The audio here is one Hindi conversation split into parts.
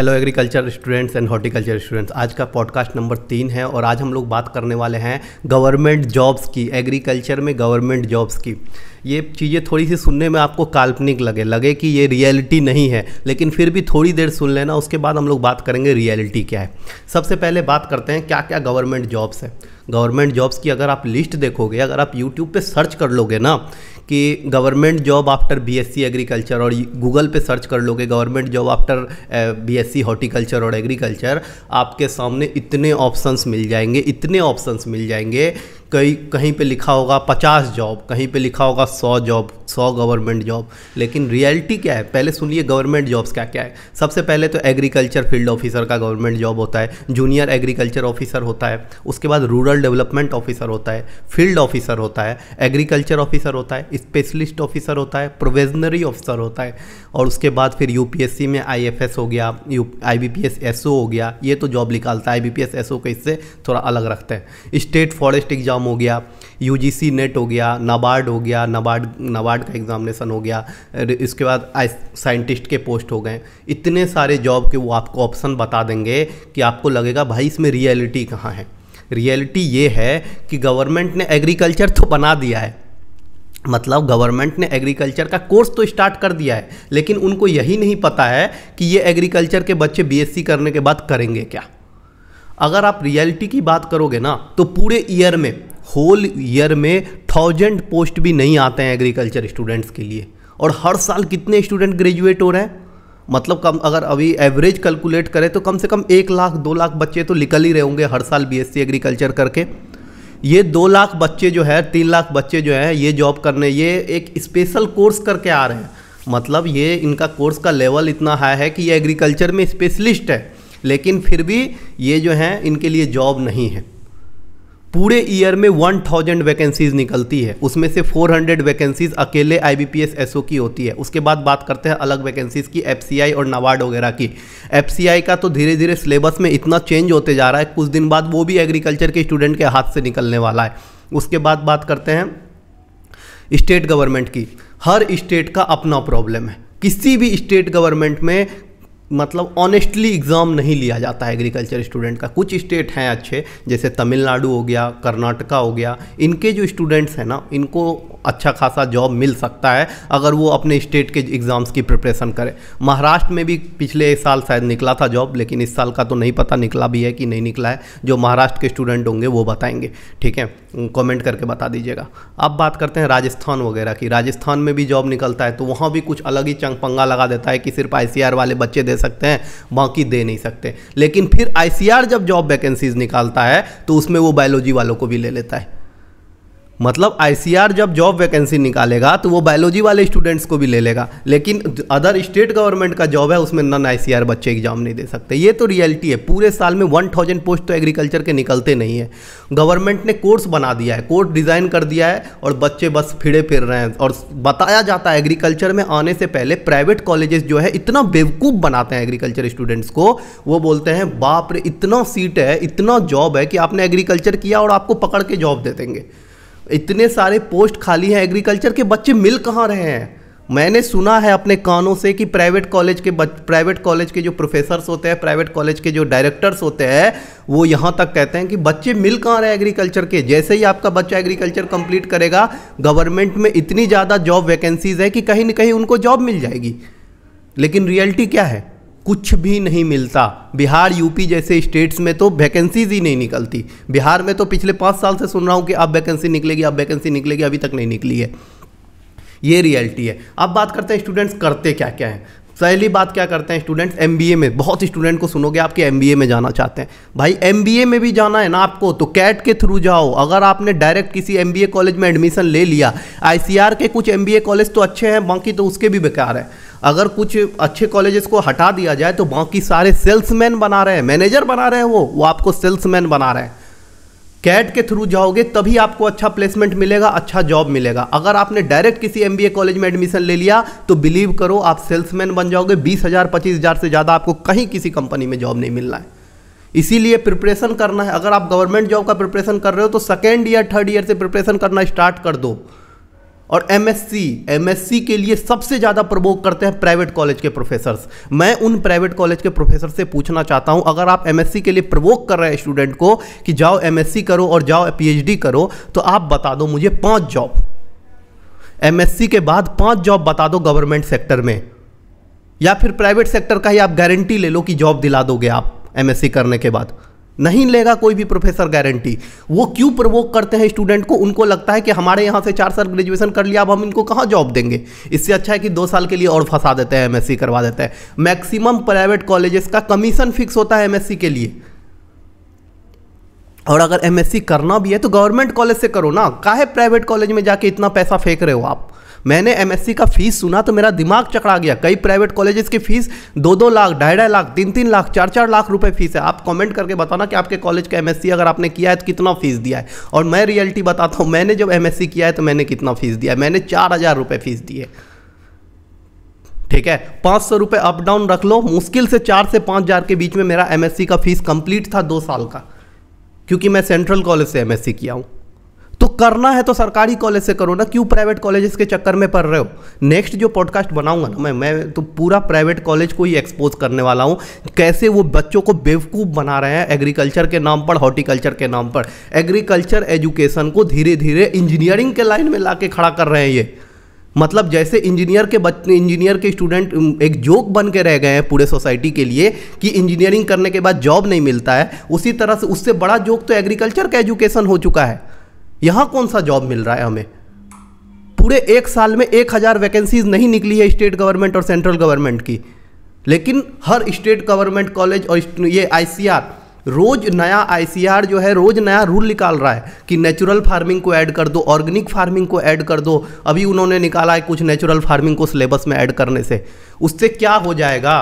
hello agriculture students and horticulture students आज का पॉडकास्ट नंबर तीन है और आज हम लोग बात करने वाले हैं गवर्नमेंट जॉब्स की एग्रीकल्चर में गवर्नमेंट जॉब्स की ये चीज़ें थोड़ी सी सुनने में आपको काल्पनिक लगे लगे कि ये रियलिटी नहीं है लेकिन फिर भी थोड़ी देर सुन लेना उसके बाद हम लोग बात करेंगे रियलिटी क्या है सबसे पहले बात करते हैं क्या क्या गवर्नमेंट जॉब्स है गवर्नमेंट जॉब्स की अगर आप लिस्ट देखोगे अगर आप यूट्यूब पर सर्च कर लोगे ना कि government job after BSc agriculture और गूगल पे सर्च कर लोगे government job after BSc horticulture और एग्रीकल्चर आपके सामने इतने ऑप्शंस मिल जाएंगे इतने ऑप्शंस मिल जाएंगे कई कहीं पे लिखा होगा पचास जॉब कहीं पे लिखा होगा सौ जॉब सौ गवर्नमेंट जॉब लेकिन रियलिटी क्या है पहले सुनिए गवर्नमेंट जॉब्स क्या क्या है सबसे पहले तो एग्रीकल्चर फील्ड ऑफिसर का गवर्नमेंट जॉब होता है जूनियर एग्रीकल्चर ऑफिसर होता है उसके बाद रूरल डेवलपमेंट ऑफिसर होता है फील्ड ऑफिसर होता है एग्रीकल्चर ऑफिसर होता है स्पेशलिस्ट ऑफिसर होता है प्रोवेजनरी ऑफिसर होता है और उसके बाद फिर यू में आई हो गया यू आई एसओ हो गया ये तो जॉब निकालता है एस एसओ के इससे थोड़ा अलग रखते हैं स्टेट फॉरेस्ट एग्जाम एग्ज़ाम हो गया यू नेट हो गया नाबार्ड हो गया नाबार्ड नाबार्ड का एग्जामिनेशन हो गया इसके बाद साइंटिस्ट के पोस्ट हो गए इतने सारे जॉब के वो आपको ऑप्शन बता देंगे कि आपको लगेगा भाई इसमें रियलिटी कहाँ है रियलिटी ये है कि गवर्नमेंट ने एग्रीकल्चर तो बना दिया है मतलब गवर्नमेंट ने एग्रीकल्चर का कोर्स तो स्टार्ट कर दिया है लेकिन उनको यही नहीं पता है कि ये एग्रीकल्चर के बच्चे बीएससी करने के बाद करेंगे क्या अगर आप रियलिटी की बात करोगे ना तो पूरे ईयर में होल ईयर में थाउजेंड पोस्ट भी नहीं आते हैं एग्रीकल्चर स्टूडेंट्स के लिए और हर साल कितने स्टूडेंट ग्रेजुएट हो रहे हैं मतलब कम अगर अभी एवरेज कैलकुलेट करें तो कम से कम एक लाख दो लाख बच्चे तो निकल ही रहे होंगे हर साल बीएससी एग्रीकल्चर करके ये दो लाख बच्चे जो है तीन लाख बच्चे जो हैं ये जॉब करने ये एक स्पेशल कोर्स करके आ रहे हैं मतलब ये इनका कोर्स का लेवल इतना हाई है कि ये एग्रीकल्चर में स्पेशलिस्ट है लेकिन फिर भी ये जो हैं इनके लिए जॉब नहीं है पूरे ईयर में 1000 वैकेंसीज निकलती है उसमें से 400 वैकेंसीज अकेले आई बी पी की होती है उसके बाद बात करते हैं अलग वैकेंसीज की एफ और नवाड वगैरह की एफ का तो धीरे धीरे सिलेबस में इतना चेंज होते जा रहा है कुछ दिन बाद वो भी एग्रीकल्चर के स्टूडेंट के हाथ से निकलने वाला है उसके बाद बात करते हैं स्टेट गवर्नमेंट की हर स्टेट का अपना प्रॉब्लम है किसी भी स्टेट गवर्नमेंट में मतलब ऑनेस्टली एग्ज़ाम नहीं लिया जाता है एग्रीकल्चर स्टूडेंट का कुछ स्टेट हैं अच्छे जैसे तमिलनाडु हो गया कर्नाटका हो गया इनके जो स्टूडेंट्स हैं ना इनको अच्छा खासा जॉब मिल सकता है अगर वो अपने स्टेट के एग्ज़ाम्स की प्रिपरेशन करे महाराष्ट्र में भी पिछले साल शायद निकला था जॉब लेकिन इस साल का तो नहीं पता निकला भी है कि नहीं निकला है जो महाराष्ट्र के स्टूडेंट होंगे वो बताएंगे ठीक है कमेंट करके बता दीजिएगा अब बात करते हैं राजस्थान वगैरह की राजस्थान में भी जॉब निकलता है तो वहाँ भी कुछ अलग ही चंग पंगा लगा देता है कि सिर्फ आई वाले बच्चे दे सकते हैं बाकी दे नहीं सकते लेकिन फिर आई जब जॉब वैकेंसीज निकालता है तो उसमें वो बायोलॉजी वालों को भी ले लेता है मतलब आईसीआर जब जॉब वैकेंसी निकालेगा तो वो बायोलॉजी वाले स्टूडेंट्स को भी ले लेगा लेकिन अदर स्टेट गवर्नमेंट का जॉब है उसमें नन आईसीआर बच्चे एग्जाम नहीं दे सकते ये तो रियलिटी है पूरे साल में वन थाउजेंड पोस्ट तो एग्रीकल्चर के निकलते नहीं है गवर्नमेंट ने कोर्स बना दिया है कोर्स डिज़ाइन कर दिया है और बच्चे बस फिरे फिर रहे हैं और बताया जाता है एग्रीकल्चर में आने से पहले प्राइवेट कॉलेजेस जो है इतना बेवकूफ़ बनाते हैं एग्रीकल्चर स्टूडेंट्स को वो बोलते हैं बाप रे इतना सीट है इतना जॉब है कि आपने एग्रीकल्चर किया और आपको पकड़ के जॉब दे देंगे इतने सारे पोस्ट खाली हैं एग्रीकल्चर के बच्चे मिल कहाँ रहे हैं मैंने सुना है अपने कानों से कि प्राइवेट कॉलेज के प्राइवेट कॉलेज के जो प्रोफेसर्स होते हैं प्राइवेट कॉलेज के जो डायरेक्टर्स होते हैं वो यहाँ तक कहते हैं कि बच्चे मिल कहाँ रहे एग्रीकल्चर के जैसे ही आपका बच्चा एग्रीकल्चर कंप्लीट करेगा गवर्नमेंट में इतनी ज़्यादा जॉब वैकेंसीज है कि कहीं ना कहीं उनको जॉब मिल जाएगी लेकिन रियलिटी क्या है कुछ भी नहीं मिलता बिहार यूपी जैसे स्टेट्स में तो वैकेंसीज ही नहीं निकलती बिहार में तो पिछले पाँच साल से सुन रहा हूँ कि अब वैकेंसी निकलेगी अब वैकेंसी निकलेगी अभी तक नहीं निकली है ये रियलिटी है अब बात करते हैं स्टूडेंट्स करते क्या क्या हैं पहली बात क्या करते हैं स्टूडेंट्स एम में बहुत स्टूडेंट को सुनोगे आपके एम में जाना चाहते हैं भाई एम में भी जाना है ना आपको तो कैट के थ्रू जाओ अगर आपने डायरेक्ट किसी एम कॉलेज में एडमिशन ले लिया आई के कुछ एम कॉलेज तो अच्छे हैं बाकी तो उसके भी बेकार है अगर कुछ अच्छे कॉलेजेस को हटा दिया जाए तो बाकी सारे सेल्समैन बना रहे हैं मैनेजर बना रहे हैं वो वो आपको सेल्समैन बना रहे हैं कैट के थ्रू जाओगे तभी आपको अच्छा प्लेसमेंट मिलेगा अच्छा जॉब मिलेगा अगर आपने डायरेक्ट किसी एम कॉलेज में एडमिशन ले लिया तो बिलीव करो आप सेल्समैन बन जाओगे बीस हज़ार पच्चीस हज़ार से ज़्यादा आपको कहीं किसी कंपनी में जॉब नहीं मिलना है इसीलिए प्रिपरेशन करना है अगर आप गवर्नमेंट जॉब का प्रिपरेशन कर रहे हो तो सेकेंड ईयर थर्ड ईयर से प्रिपरेशन करना स्टार्ट कर दो और एमएससी एमएससी के लिए सबसे ज़्यादा प्रवोक करते हैं प्राइवेट कॉलेज के प्रोफेसर्स मैं उन प्राइवेट कॉलेज के प्रोफेसर से पूछना चाहता हूं अगर आप एमएससी के लिए प्रवोक कर रहे हैं स्टूडेंट को कि जाओ एमएससी करो और जाओ पीएचडी करो तो आप बता दो मुझे पाँच जॉब एमएससी के बाद पाँच जॉब बता दो गवर्नमेंट सेक्टर में या फिर प्राइवेट सेक्टर का ही आप गारंटी ले लो कि जॉब दिला दोगे आप एमएससी करने के बाद नहीं लेगा कोई भी प्रोफेसर गारंटी वो क्यों प्रवोक करते हैं स्टूडेंट को उनको लगता है कि हमारे यहाँ से चार साल ग्रेजुएशन कर लिया अब हम इनको कहाँ जॉब देंगे इससे अच्छा है कि दो साल के लिए और फंसा देते हैं एमएससी करवा देते हैं मैक्सिमम प्राइवेट कॉलेजेस का कमीशन फिक्स होता है एमएससी के लिए और अगर एमएससी करना भी है तो गवर्नमेंट कॉलेज से करो ना काहे प्राइवेट कॉलेज में जाके इतना पैसा फेंक रहे हो आप मैंने एमएससी का फीस सुना तो मेरा दिमाग चकड़ा गया कई प्राइवेट कॉलेजेस की फीस दो दो लाख ढाई ढाई लाख तीन तीन लाख चार चार लाख रुपए फीस है आप कमेंट करके बताना कि आपके कॉलेज का एमएससी अगर आपने किया है तो कितना फीस दिया है और मैं रियलिटी बताता हूँ मैंने जब एमएससी किया है तो मैंने कितना फीस दिया है मैंने चार हज़ार रुपये फीस दिए ठीक है पाँच सौ रुपये अप डाउन रख लो मुश्किल से चार से पाँच हज़ार के बीच में मेरा एमएससी का फीस कंप्लीट था दो साल का क्योंकि मैं सेंट्रल कॉलेज से एमएससी किया हूँ तो करना है तो सरकारी कॉलेज से करो ना क्यों प्राइवेट कॉलेज के चक्कर में पढ़ रहे हो नेक्स्ट जो पॉडकास्ट बनाऊंगा ना मैं मैं तो पूरा प्राइवेट कॉलेज को ही एक्सपोज करने वाला हूँ कैसे वो बच्चों को बेवकूफ़ बना रहे हैं एग्रीकल्चर के नाम पर हॉर्टिकल्चर के नाम पर एग्रीकल्चर एजुकेशन को धीरे धीरे इंजीनियरिंग के लाइन में ला खड़ा कर रहे हैं ये मतलब जैसे इंजीनियर के बच्चे इंजीनियर के स्टूडेंट एक जोक बन के रह गए हैं पूरे सोसाइटी के लिए कि इंजीनियरिंग करने के बाद जॉब नहीं मिलता है उसी तरह से उससे बड़ा जोक तो एग्रीकल्चर का एजुकेशन हो चुका है यहाँ कौन सा जॉब मिल रहा है हमें पूरे एक साल में एक हज़ार वैकेंसीज नहीं निकली है स्टेट गवर्नमेंट और सेंट्रल गवर्नमेंट की लेकिन हर स्टेट गवर्नमेंट कॉलेज और ये आईसीआर रोज नया आईसीआर जो है रोज नया रूल निकाल रहा है कि नेचुरल फार्मिंग को ऐड कर दो ऑर्गेनिक फार्मिंग को ऐड कर दो अभी उन्होंने निकाला है कुछ नेचुरल फार्मिंग को सिलेबस में ऐड करने से उससे क्या हो जाएगा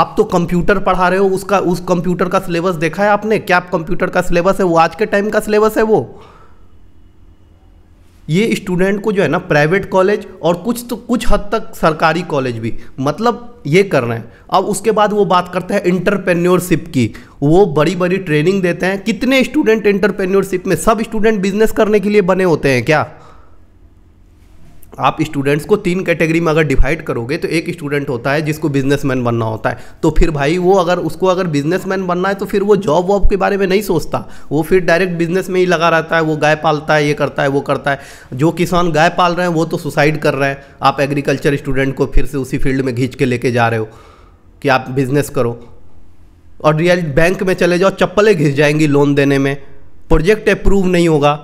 आप तो कंप्यूटर पढ़ा रहे हो उसका उस कंप्यूटर का सिलेबस देखा है आपने क्या कंप्यूटर का सिलेबस है वो आज के टाइम का सिलेबस है वो ये स्टूडेंट को जो है ना प्राइवेट कॉलेज और कुछ तो कुछ हद तक सरकारी कॉलेज भी मतलब ये कर रहे हैं अब उसके बाद वो बात करते हैं इंटरप्रेन्योरशिप की वो बड़ी बड़ी ट्रेनिंग देते हैं कितने स्टूडेंट इंटरप्रेन्योरशिप में सब स्टूडेंट बिजनेस करने के लिए बने होते हैं क्या आप स्टूडेंट्स को तीन कैटेगरी में अगर डिवाइड करोगे तो एक स्टूडेंट होता है जिसको बिजनेसमैन बनना होता है तो फिर भाई वो अगर उसको अगर बिजनेसमैन बनना है तो फिर वो जॉब वॉब के बारे में नहीं सोचता वो फिर डायरेक्ट बिजनेस में ही लगा रहता है वो गाय पालता है ये करता है वो करता है जो किसान गाय पाल रहे हैं वो तो सुसाइड कर रहे हैं आप एग्रीकल्चर स्टूडेंट को फिर से उसी फील्ड में घींच के लेके जा रहे हो कि आप बिजनेस करो और रियल बैंक में चले जाओ चप्पलें घिस जाएंगी लोन देने में प्रोजेक्ट अप्रूव नहीं होगा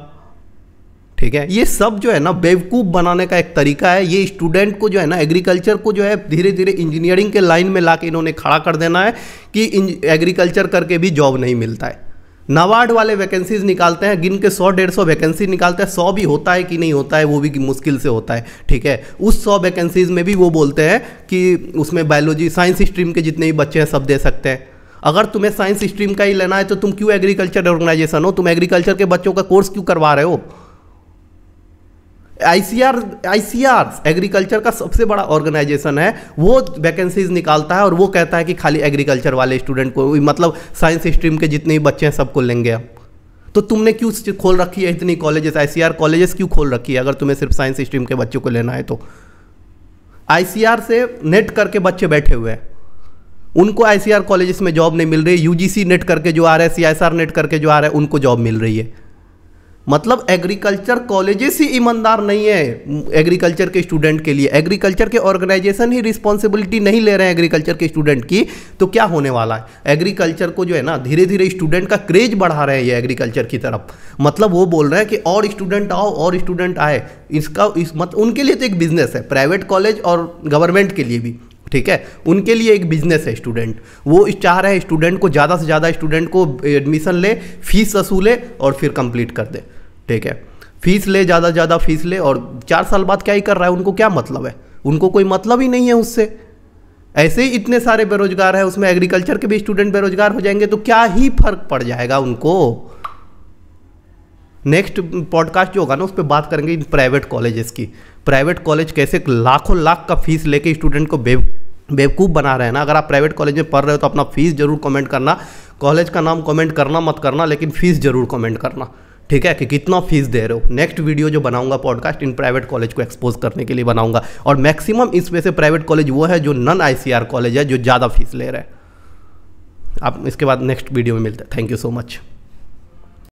ठीक है ये सब जो है ना बेवकूफ़ बनाने का एक तरीका है ये स्टूडेंट को जो है ना एग्रीकल्चर को जो है धीरे धीरे इंजीनियरिंग के लाइन में ला के इन्होंने खड़ा कर देना है कि एग्रीकल्चर करके भी जॉब नहीं मिलता है नवार्ड वाले वैकेंसीज निकालते हैं गिन के सौ डेढ़ सौ वैकेंसी निकालते हैं सौ भी होता है कि नहीं होता है वो भी मुश्किल से होता है ठीक है उस सौ वैकेंसीज में भी वो बोलते हैं कि उसमें बायोलॉजी साइंस स्ट्रीम के जितने भी बच्चे हैं सब दे सकते हैं अगर तुम्हें साइंस स्ट्रीम का ही लेना है तो तुम क्यों एग्रीकल्चर ऑर्गेनाइजेशन हो तुम एग्रीकल्चर के बच्चों का कोर्स क्यों करवा रहे हो आईसीआर आईसीआर एग्रीकल्चर का सबसे बड़ा ऑर्गेनाइजेशन है वो वैकेंसीज निकालता है और वो कहता है कि खाली एग्रीकल्चर वाले स्टूडेंट को मतलब साइंस स्ट्रीम के जितने भी बच्चे हैं सबको लेंगे हम तो तुमने क्यों खोल रखी है इतनी कॉलेजेस आईसीआर कॉलेजेस क्यों खोल रखी है अगर तुम्हें सिर्फ साइंस स्ट्रीम के बच्चों को लेना है तो आईसीआर से नेट करके बच्चे बैठे हुए हैं उनको आईसीआर कॉलेजेस में जॉब नहीं मिल रही यूजीसी नेट करके जो आ रहे हैं सीआईएसआर नेट करके जो आ रहे हैं उनको जॉब मिल रही है मतलब एग्रीकल्चर कॉलेजेस ही ईमानदार नहीं है एग्रीकल्चर के स्टूडेंट के लिए एग्रीकल्चर के ऑर्गेनाइजेशन ही रिस्पॉन्सिबिलिटी नहीं ले रहे हैं एग्रीकल्चर के स्टूडेंट की तो क्या होने वाला है एग्रीकल्चर को जो है ना धीरे धीरे स्टूडेंट का क्रेज बढ़ा रहे हैं ये एग्रीकल्चर की तरफ मतलब वो बोल रहे हैं कि और स्टूडेंट आओ और स्टूडेंट आए इसका इस मत उनके लिए तो एक बिजनेस है प्राइवेट कॉलेज और गवर्नमेंट के लिए भी ठीक है उनके लिए एक बिजनेस है स्टूडेंट वो चाह रहे हैं स्टूडेंट को ज़्यादा से ज़्यादा स्टूडेंट को एडमिशन ले फीस वसूले और फिर कंप्लीट कर दे ठीक है फीस ले ज़्यादा ज़्यादा फीस ले और चार साल बाद क्या ही कर रहा है उनको क्या मतलब है उनको कोई मतलब ही नहीं है उससे ऐसे ही इतने सारे बेरोजगार हैं उसमें एग्रीकल्चर के भी स्टूडेंट बेरोजगार हो जाएंगे तो क्या ही फर्क पड़ जाएगा उनको नेक्स्ट पॉडकास्ट जो होगा ना उस पर बात करेंगे इन प्राइवेट कॉलेजेस की प्राइवेट कॉलेज कैसे लाखों लाख का फीस लेके स्टूडेंट को बेव बेवकूफ़ बना रहे हैं ना अगर आप प्राइवेट कॉलेज में पढ़ रहे हो तो अपना फीस जरूर कमेंट करना कॉलेज का नाम कमेंट करना मत करना लेकिन फीस जरूर कमेंट करना ठीक है कि कितना फीस दे रहे हो नेक्स्ट वीडियो जो बनाऊंगा पॉडकास्ट इन प्राइवेट कॉलेज को एक्सपोज करने के लिए बनाऊंगा और मैक्सिमम इसमें से प्राइवेट कॉलेज वो है जो नन आईसीआर कॉलेज है जो ज़्यादा फीस ले रहे हैं आप इसके बाद नेक्स्ट वीडियो में मिलते हैं थैंक यू सो मच